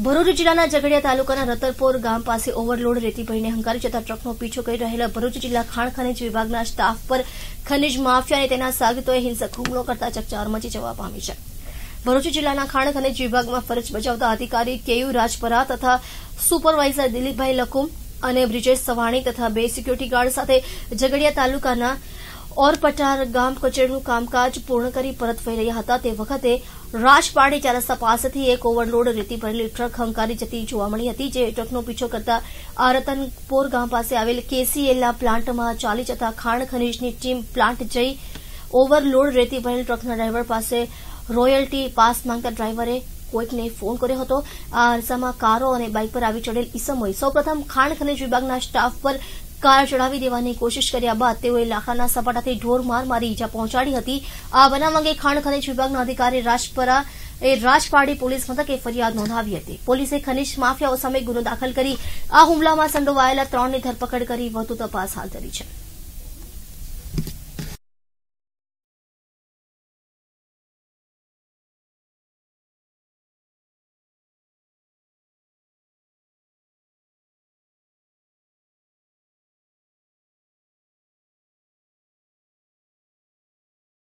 ભરૂચ જિલ્લાના ઝઘડિયા તાલુકાના રતરપોર ગામ પાસે ઓવરલોડ રેતી ભરીને હંકારી જતા ટ્રકનો પીછો કરી રહેલા ભરૂચ જિલ્લા ખાણ ખનિજ વિભાગના સ્ટાફ પર ખનિજ માફિયા અને તેના સાગતોએ હિંસક હુમલો કરતા ચકચાર મચી જવા પામી છે ભરૂચ જિલ્લાના ખાણ ખનિજ વિભાગમાં ફરજ બજાવતા અધિકારી કેયુ રાજપરા તથા સુપરવાઇઝર દિલીપભાઈ લખુમ અને બ્રિજેશ સવાણી તથા બે સિક્યુરિટી ગાર્ડ સાથે ઝઘડિયા તાલુકાના ઓરપટાર ગામ કચેરીનું કામકાજ પૂર્ણ કરી પરત ફરી રહ્યા હતા તે વખતે રાજપાડી ચારસ્તા પાસેથી એક ઓવરલોડ રેતી ભરેલી ટ્રક હંકારી જતી જોવા મળી હતી જે ટ્રકનો પીછો કરતા આરતનપોર ગામ પાસે આવેલ કેસીએલના પ્લાન્ટમાં ચાલી જતા ખાણ ખનીજની ટીમ પ્લાન્ટ જઈ ઓવરલોડ રેતી ભરેલ ટ્રકના ડ્રાઈવર પાસે રોયલ્ટી પાસ માંગતા ડ્રાઈવરે કોઈકને ફોન કર્યો હતો આ અરસામાં કારો અને બાઇક પર આવી ચડેલ ઇસમોએ સૌપ્રથમ ખાણ ખનીજ વિભાગના સ્ટાફ પર કાર ચડાવી દેવાની કોશિશ કર્યા બાદ તેઓએ લાખાના સપાટાથી ઢોર માર મારી ઇજા પહોંચાડી હતી આ બનાવ અંગે ખાણ ખનીજ વિભાગના અધિકારી રાજપરા એ રાજપાડી પોલીસ મથકે ફરિયાદ નોંધાવી હતી પોલીસે ખનીજ માફિયાઓ સામે ગુનો દાખલ કરી આ હુમલામાં સંડોવાયેલા ત્રણની ધરપકડ કરી વધુ તપાસ હાથ ધરી છે